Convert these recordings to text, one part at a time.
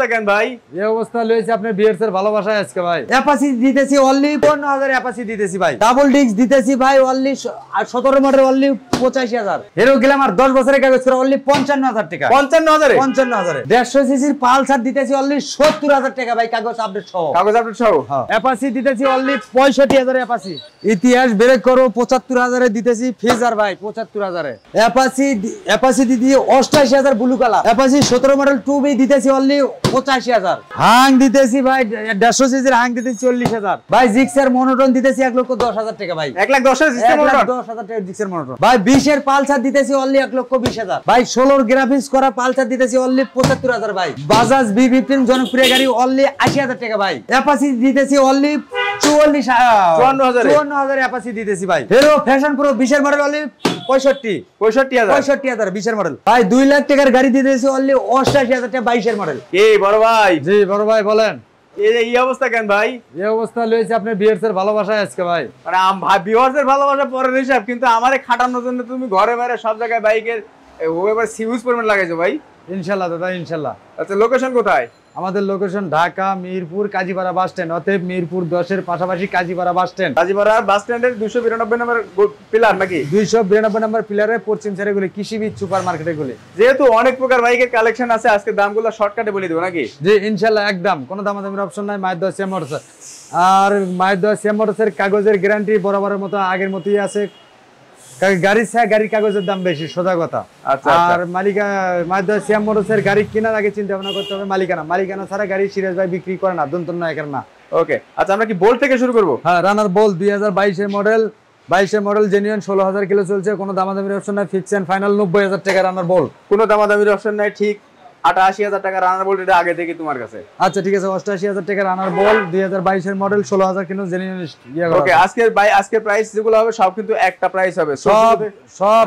টাকা ভাই কাগজ আপডেট কাগজ আপডেট হ্যাঁ। দিতেছি অ্যাপাসি ইতিহাস ব্রেক করো পঁচাত্তর হাজারে দিতেছি ফিজার ভাই পঁচাত্তর এ অষ্টাশি হাজার দিদি ব্লু কালার সতেরো মডেল টু বি দিতেছি জনপ্রিয় আশি হাজার টাকা ভাই অ্যাপাসি দিতেছি অনলি চুয়াল্লিশ চুয়ান্ন হাজার অ্যাপাসি দিতেছি ভাই ফ্যাশন প্রো বিশের মডেল অনলি পঁয়ষট্টি মডেল দুই লাখ টাকার গাড়ি দিয়ে বাইশের মডেল ভাই ভাই বলেন এই অবস্থা কেন ভাই এই অবস্থা আপনি আজকে ভাই এর ভালোবাসা কিন্তু আমারে খাটানোর জন্য তুমি ঘরে বাইরে সব জায়গায় বাইকের সিউজ পরিমাণ লাগাইছো ভাই ইনশাআল্লাহ দাদা ইনশাল্লাহ আচ্ছা লোকেশন কোথায় আমাদের location Dhaka Mirpur Kazipara bus stand অতএব মিরপুর দশের পাশাপাশি Kazipara bus stand Kazipara bus স্ট্যান্ডের দুইশো বিরানব্বই নম্বর পিলার নাকি দুইশো বিরানব্বই নম্বর পিলারে পশ্চিম সাইডে গুলি কৃষিবিদ সুপার মার্কেটে গুলি যেহেতু অনেক প্রকার বাইকের কালেকশন আছে আজকে দামগুলো শর্টকাটে বলে দেবো নাকি জি ইনশাল্লাহ একদম কোনো দামের অপশন নাই মায়ের দশ সিএম আর মায়ের দশ সিএম কাগজের গ্যারান্টি বরাবরের মতো আগের মতোই আছে গাড়ি গাড়ির কাগজের দাম বেশি সোজা কথা আচ্ছা, আচ্ছা। আর মালিকা শ্যাম মোটরসের গাড়ি কেনার আগে চিন্তা ভাবনা করতে হবে মালিকানা মালিকানা ছাড়া গাড়ি সিরাজ ভাই বিক্রি করে না দন্তন নায়কের না ওকে আচ্ছা আমরা কি বোল থেকে শুরু করবো হ্যাঁ রানার বোল দুই হাজার মডেল বাইশের মডেল জেনুইন ষোলো হাজার কিলো চলছে কোনো দামাদামির অপশন নাই ফিক্স ফাইনাল নব্বই হাজার টাকা রানার বল কোনো দামাদামির অপশন নাই ঠিক আটাশি হাজার টাকা রানার বল এটা আগে থেকে তোমার কাছে আচ্ছা ঠিক আছে অষ্টআশি হাজার টাকা রানার বল দুই হাজার বাইশের মডেল ষোলো হাজার কিন্তু জেনুইন ওকে ইয়ে আজকের আজকের প্রাইস যেগুলো হবে সব কিন্তু একটা প্রাইস হবে সব সব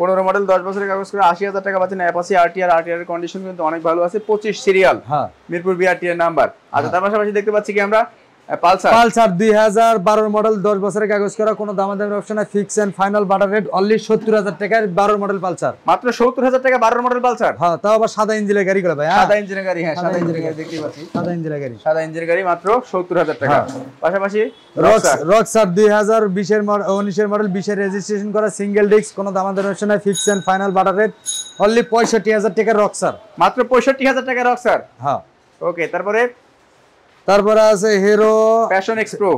পনেরো মডেল দশ বছরের কাগজ করে আশি হাজার টাকা পাচ্ছেন অ্যাপাসি আরটিআর আরটিআর কন্ডিশন কিন্তু অনেক ভালো আছে পঁচিশ সিরিয়াল হ্যাঁ মিরপুর বিআরটিআর নাম্বার আচ্ছা হ্যাঁ। তার পাশাপাশি দেখতে পাচ্ছি কি আমরা পালসার পালসার বছরের কাগজ fix final better rate only model Pulsar মাত্র 70000 টাকা মডেল পালসার হ্যাঁ, সাদা টাকা রক্সার এর মডেল রেজিস্ট্রেশন করা সিঙ্গেল কোনো নাই fix and final better rate only টাকার মাত্র হ্যাঁ ওকে তারপরে তারপরে আছে Hero Passion X pro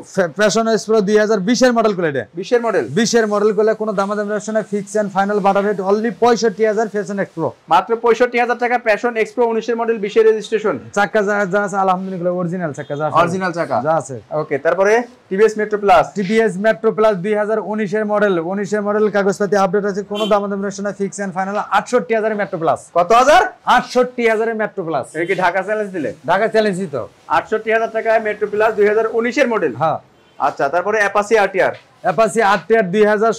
Passion X pro দুই হাজার বিশের মডেল করে এটা বিশের মডেল বিশের মডেল করলে কোনো দাম অপশন না fix and final better rate only পঁয়ষট্টি হাজার ফ্যাশন এক্সপ্রো মাত্র পঁয়ষট্টি হাজার টাকা প্যাশন এক্সপ্রো উনিশের মডেল বিশের রেজিস্ট্রেশন চাকা যা যা আছে আলহামদুলিল্লাহ অরিজিনাল চাকা যা অরিজিনাল চাকা যা আছে ওকে তারপরে TVS Metro plus TVS Metro plus দুই হাজার উনিশের মডেল উনিশের মডেল কাগজপাতি আপডেট আছে কোনো দাম অপশন না ফিক্স এন্ড ফাইনাল আটষট্টি 68000 মেট্রো প্লাস কত হাজার আটষট্টি এর মেট্রো প্লাস এটা কি ঢাকা চ্যালেঞ্জ দিলে ঢাকা চ্যালেঞ্জ দিত আটষট্টি হাজার টাকায় মেট্রো প্লাস দুই হাজার উনিশের মডেল হ্যাঁ আচ্ছা তারপরে অ্যাপাসি আরটিআর অ্যাপাসি আরটিআর দুই হাজার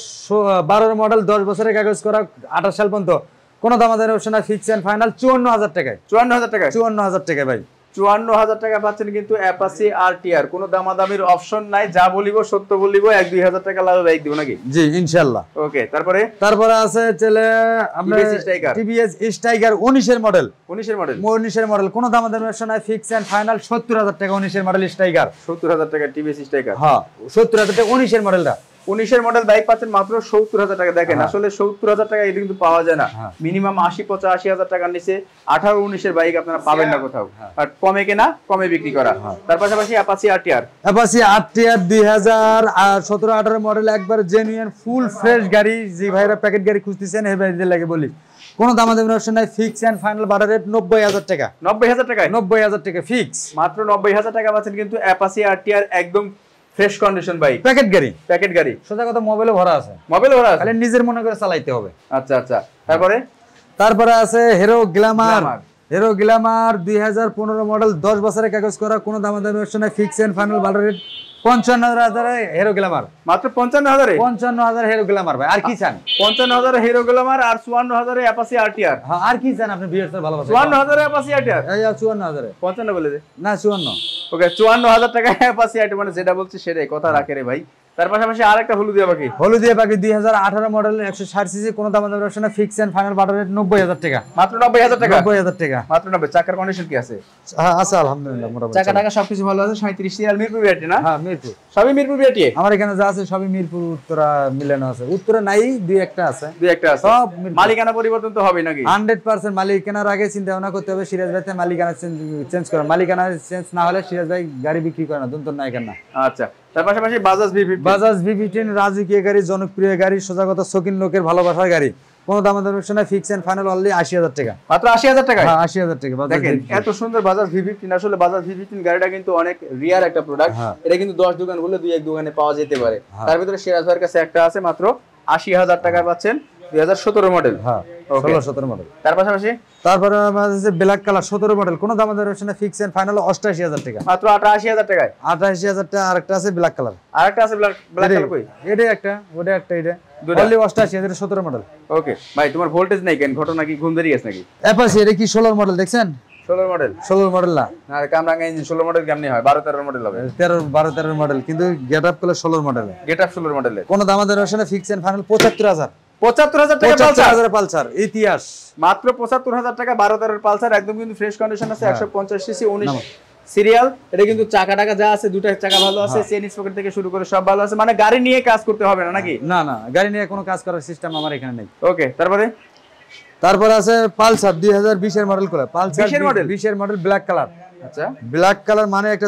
বারোর মডেল দশ বছরের কাগজ করা আঠাশ সাল পর্যন্ত কোনো দামাদারি অপশন ফিক্স অ্যান্ড ফাইনাল চুয়ান্ন হাজার টাকায় চুয়ান্ন হাজার টাকায় চুয়ান্ন হাজার টাকায় ভাই চুয়ান্ন হাজার টাকা পাচ্ছেন কিন্তু অ্যাপাসি আর টিআর কোনো দামাদামির অপশন নাই যা বলিব সত্য বলিব এক দুই হাজার টাকা লাগবে বাইক দিব নাকি জি ইনশাল্লাহ ওকে তারপরে তারপরে আছে চলে আমরা টিভিএস স্ট্রাইকার উনিশের মডেল উনিশের মডেল উনিশের মডেল কোনো দামাদামির অপশন নাই ফিক্স এন্ড ফাইনাল সত্তর হাজার টাকা উনিশের মডেল স্ট্রাইকার সত্তর হাজার টাকা টিভিএস স্ট্রাইকার হ্যাঁ সত্তর হাজার টাকা উনিশের মডেলটা উনিশের মডেল বাইক পাচ্ছেন মাত্র সত্তর হাজার টাকা দেখেন হ্যাঁ। আসলে সত্তর হাজার টাকা এটা কিন্তু পাওয়া যায় না মিনিমাম হ্যাঁ। আশি পঁচাশি হাজার টাকার নিচে আঠারো উনিশের বাইক আপনারা পাবেন না কোথাও হ্যাঁ। আর কমে কেনা কমে বিক্রি করা তার পাশাপাশি অ্যাপাসি আর টিয়ার অ্যাপাসি দুই হাজার সতেরো আঠারো মডেল একবার জেনুইন ফুল ফ্রেশ গাড়ি যে ভাইরা প্যাকেট গাড়ি খুঁজতেছেন হে ভাই লাগে বলি কোনো দাম দামের অপশন নাই fix and final better rate নব্বই হাজার টাকা নব্বই হাজার টাকা নব্বই হাজার টাকা ফিক্স মাত্র নব্বই হাজার টাকা পাচ্ছেন কিন্তু অ্যাপাসি আর একদম ফ্রেশ কন্ডিশন বাইক প্যাকেট গাড়ি প্যাকেট গাড়ি সোজা কথা মোবাইলে ভরা আছে মোবাইলে ভরা আছে খালি নিজের মনে করে চালাইতে হবে আচ্ছা আচ্ছা তারপরে তারপরে আছে হিরো গ্ল্যামার হিরো গ্ল্যামার দুই মডেল দশ বছরের কাগজ করা কোনো দামাদামি অপশন নাই ফিক্স এন্ড ফাইনাল ভালো রেট পঞ্চান্ন হাজার হেরো গ্লামার মাত্র পঞ্চান্ন পঞ্চান্ন হাজার হেরো গ্লামার ভাই আর কি চান পঞ্চান্ন হাজার হেরো গ্লামার আর আরটিআর হ্যাঁ, আর কি চান আপনি চুয়ান্ন পঞ্চান্ন বলে না চুয়ান্ন ওকে চুয়ান্ন হাজার টাকা মানে যেটা বলছে সেটাই কথা রাখে রে ভাই তার পাশাপাশি হলুদিয়া পাখি হলুদিয়া পাখি দুই হাজার আঠারো মডেলের একশো ষাট সিসি কোনো দাম ফিক্স ফাইনাল বাটার রেট নব্বই হাজার টাকা মাত্র নব্বই হাজার টাকা নব্বই হাজার টাকা মাত্র নব্বই চাকার কন্ডিশন কি আছে আছে আলহামদুলিল্লাহ মোটামুটি চাকা টাকা সবকিছু ভালো আছে সাঁত্রিশ মিরপুর বিআরটি না হ্যাঁ মিরপুর সবই মিরপুর বিআরটি আমার এখানে যা আছে সবই মিরপুর উত্তরা মিলানো আছে উত্তরা নাই দুই একটা আছে দুই একটা আছে সব মালিকানা পরিবর্তন তো হবে নাকি হান্ড্রেড পার্সেন্ট মালিকানার আগে চিন্তা ভাবনা করতে হবে সিরাজ ভাই মালিকানা চেঞ্জ করা মালিকানা চেঞ্জ না হলে সিরাজ ভাই গাড়ি বিক্রি করে না দুন্তর না এখানে আচ্ছা তার পাশাপাশি Bajaj V Bajaj V fifteen রাজকীয় গাড়ি জনপ্রিয় গাড়ি সোজা শৌখিন লোকের ভালোবাসার গাড়ি কোন দামে দাম না ফিক্স এন্ড ফাইনাল অনলি আশি হাজার টাকা মাত্র আশি হাজার টাকা হ্যাঁ আশি হাজার টাকা দেখেন এত সুন্দর বাজাজ ভি ফিফটিন আসলে বাজাজ ভি ফিফটিন গাড়িটা কিন্তু অনেক রিয়ার একটা প্রোডাক্ট হ্যাঁ। এটা কিন্তু দশ দোকান হলে দুই এক দোকানে পাওয়া যেতে পারে হ্যাঁ। তার ভিতরে সিরাজ ভাইয়ের কাছে একটা আছে মাত্র আশি হাজার টাকা পাচ্ছেন দুই হাজার সতেরো মডেল হ্যাঁ তারপরে ব্ল্যাক কালার সতেরো মডেল কোনো ফিক্স ফাইনাল হাজার টাকা মাত্র হাজার হাজার টাকা আছে ব্ল্যাক কালার একটা এটা সতেরো মডেল ওকে ভাই তোমার ভোল্টেজ কেন ঘটনা কি ঘুম নাকি এটা কি ষোলোর মডেল দেখছেন ষোলোর মডেল ষোলোর মডেল না মডেল কেমনি হয় বারো মডেল হবে তেরো বারো মডেল কিন্তু মডেল গেট কোনো দাম দর ফিক্স এন্ড ফাইনাল পঁচাত্তর হাজার সিরিয়াল হ্যাঁ। এটা কিন্তু চাকা টাকা যা আছে দুটা চাকা ভালো আছে হ্যাঁ। থেকে শুরু করে সব ভালো আছে মানে গাড়ি নিয়ে কাজ করতে হবে না নাকি না না গাড়ি নিয়ে কোনো কাজ করার সিস্টেম আমার এখানে নেই ওকে তারপরে তারপর আছে পালসার দুই হাজার বিশের মডেল করে পালসার বিশের মডেল বিশের মডেল ব্ল্যাক কালার আচ্ছা মানে হ্যাঁ। আছে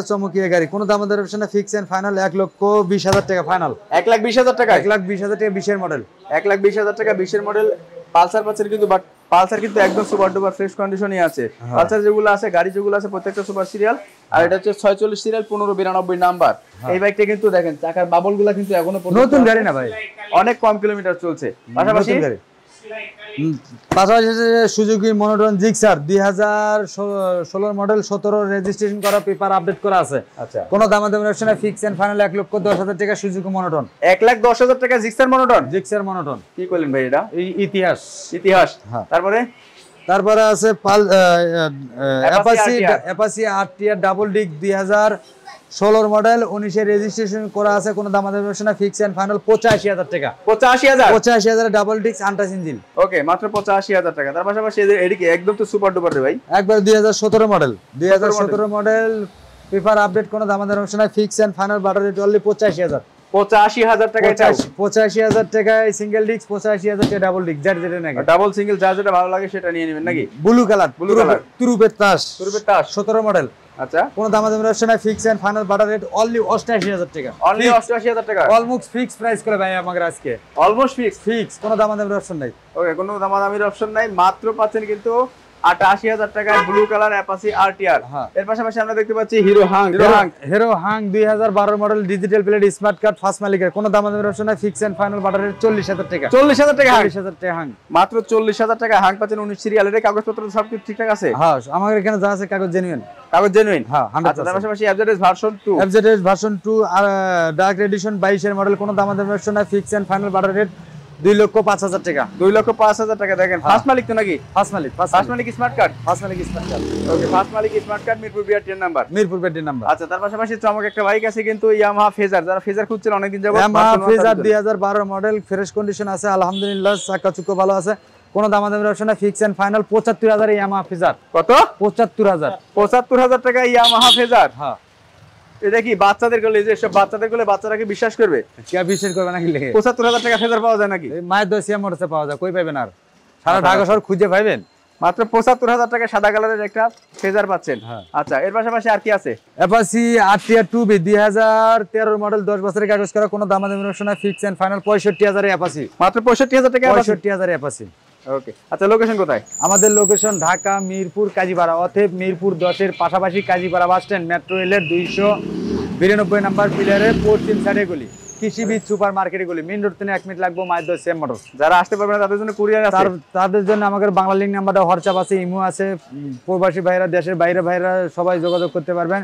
গাড়ি যেগুলো আছে প্রত্যেকটা সুপার সিরিয়াল আর এটা হচ্ছে 46 সিরিয়াল 1592 নাম্বার এই বাইকটা কিন্তু দেখেন চাকার বাবলগুলো কিন্তু এখনো নতুন গাড়ি না ভাই অনেক কম কিলোমিটার চলছে পাশাপাশি পাশাপাশি জিক্সার দুই হাজার মডেল সতেরো রেজিস্ট্রেশন করা পেপার আপডেট করা আছে দামা দামের অপশনে ফিক্স এন্ড ফাইনাল এক লক্ষ দশ হাজার টাকা সুজুকি মনোটন এক লাখ দশ হাজার টাকা জিক্সার মনোটন জিক্সার মনোটন কি করলেন ভাই এটা ইতিহাস ইতিহাস হ্যাঁ। তারপরে তারপরে আছে পাল এপাসি অ্যাপাসি আর টিয়ার ডাবল ডিক দুই হাজার ষোলোর মডেল উনিশে রেজিস্ট্রেশন করা আছে কোন দাম না ফিক্স অ্যান্ড ফাইনাল পঁচাশি হাজার টাকা পঁচাশি হাজার পঁচাশি হাজার ডাবল ডিক্স আন্টাস ইঞ্জিন ওকে মাত্র পঁচাশি হাজার টাকা তার পাশাপাশি এদিকে একদম তো সুপার ডুপার ভাই একবার দুই হাজার সতেরো মডেল দুই হাজার সতেরো মডেল পেপার আপডেট কোনো দাম দামি না fix and final better rate only পঁচাশি হাজার পঁচাশি হাজার টাকায় পঁচাশি হাজার টাকায় সিঙ্গেল ডিস্ক পঁচাশি হাজার টাকা ডাবল ডিস্ক যার যেটা নাকি ডাবল সিঙ্গেল যার যেটা ভালো লাগে সেটা নিয়ে নেবেন নাকি ব্লু কালার ব্লু কালার তুরুপের তাস তুরুপের তাস সতেরো মডেল আচ্ছা কোনো দামাদামি রয়েছে না fix and final better rate only 88000 টাকা অনলি 88000 টাকা অলমোস্ট ফিক্স প্রাইস করে ভাই আমাদের আজকে অলমোস্ট ফিক্স ফিক্স কোনো দামাদামির অপশন নাই ওকে কোনো দামাদামির অপশন নাই মাত্র পাচ্ছেন কিন্তু আটাশি হাজার টাকায় ব্লু কালার অ্যাপাসি আরটিআর এর পাশাপাশি আমরা দেখতে পাচ্ছি হিরো হাং হিরো হাং হিরো হাং দুই হাজার বারো model digital plate smart card first মালিকের কোন দাম দামের অপশন নাই ফিক্স এন্ড ফাইনাল বাটারের চল্লিশ হাজার টাকা চল্লিশ হাজার টাকা চল্লিশ হাজার টাকা হাং মাত্র চল্লিশ হাজার টাকা হাং পাচ্ছেন উনিশ সিরিয়ালের কাগজপত্র সব কিছু ঠিকঠাক আছে হ্যাঁ আমাদের এখানে যা আছে কাগজ জেনুইন কাগজ জেনুইন হ্যাঁ আচ্ছা তার পাশাপাশি অ্যাবজেডএস ভার্সন 2 অ্যাবজেডএস ভার্সন টু আর ডার্ক এডিশন 22 মডেল কোন দাম দামের অপশন নাই ফিক্স এন্ড ফাইনাল বাটার দুই লক্ষ পাঁচ হাজার টাকা দুই লক্ষ পাঁচ হাজার টাকা দেখেন হ্যাঁ। ফার্স্ট মালিক তো নাকি ফার্স্ট মালিক ফার্স্ট মালিক স্মার্ট কার্ড ফার্স্ট মালিক স্মার্ট কার্ড ওকে ফার্স্ট মালিক smart card Mirpur BR ten number Mirpur BR ten number আচ্ছা তার পাশাপাশি তো আমাকে একটা বাইক আছে কিন্তু ইয়ামাহা ফেজার যারা ফেজার খুঁজছেন অনেকদিন যাবত ইয়ামাহা ফেজার বারো মডেল ফ্রেশ কন্ডিশন আছে আলহামদুলিল্লাহ চাকা চুকো ভালো আছে কোন দামাদামের অপশন না ফিক্স এন্ড ফাইনাল পঁচাত্তর হাজার ইয়ামাহা ফেজার কত পঁচাত্তর হাজার পঁচাত্তর হাজার টাকা ইয়ামাহা ফেজার হ্যাঁ দেখি কি বাচ্চাদের গলে যে সব বাচ্চাদের গলে বাচ্চারা কি বিশ্বাস করবে কে বিশ্বাস করবে নাকি লেগে 75000 টাকা ফেদার পাওয়া যায় নাকি মায়ের দসিয়া মরছে পাওয়া যায় কই পাবেন আর সারা আচ্ছা। ঢাকা শহর খুঁজে পাবেন মাত্র পঁচাত্তর হাজার টাকা সাদা কালারের একটা ফেজার পাচ্ছেন হ্যাঁ। আচ্ছা এর পাশাপাশি আর কি আছে অ্যাপাসি আরটিআর টু বি দুই হাজার তেরোর মডেল দশ বছরের কাগজ করা কোনো দামাদামি দামের অপশন ফিক্স এন্ড ফাইনাল পঁয়ষট্টি হাজার অ্যাপাসি মাত্র পঁয়ষট্টি হাজার টাকা পঁয়ষট্টি হাজার অ্যাপাসি ওকে আচ্ছা লোকেশন কোথায় আমাদের লোকেশন ঢাকা মিরপুর কাজীপাড়া অথেব মিরপুর দশের পাশাপাশি কাজীপাড়া বাস স্ট্যান্ড মেট্রো রেলের দুইশো বিরানব্বই নাম্বার পিলারে পশ্চিম সাইডে গলি কৃষিবিদ সুপার মার্কেটে গলি মেন রোড থেকে এক মিনিট লাগবো মায়ের সেম মোটর যারা আসতে পারবে না তাদের জন্য কুরিয়ার তাদের জন্য আমাদের বাংলা লিঙ্ক নাম্বারটা হোয়াটসঅ্যাপ আছে ইমো আছে প্রবাসী ভাইরা দেশের বাইরে ভাইরা সবাই যোগাযোগ করতে পারবেন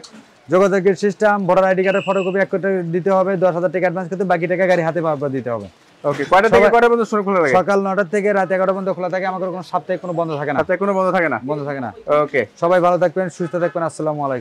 যোগাযোগের সিস্টেম ভোটার আইডি কার্ডের ফটোকপি এক করতে দিতে হবে দশ হাজার টাকা অ্যাডভান্স করতে বাকি টাকা গাড়ি হাতে দিতে হবে সকাল থেকে রাত পর্যন্ত খোলা থাকে আমাদের কোনো সাপ্তাহিক কোনো বন্ধ থাকে না কোনো বন্ধ থাকে না বন্ধ থাকে না সবাই ভালো থাকবেন সুস্থ থাকবেন আসসালামু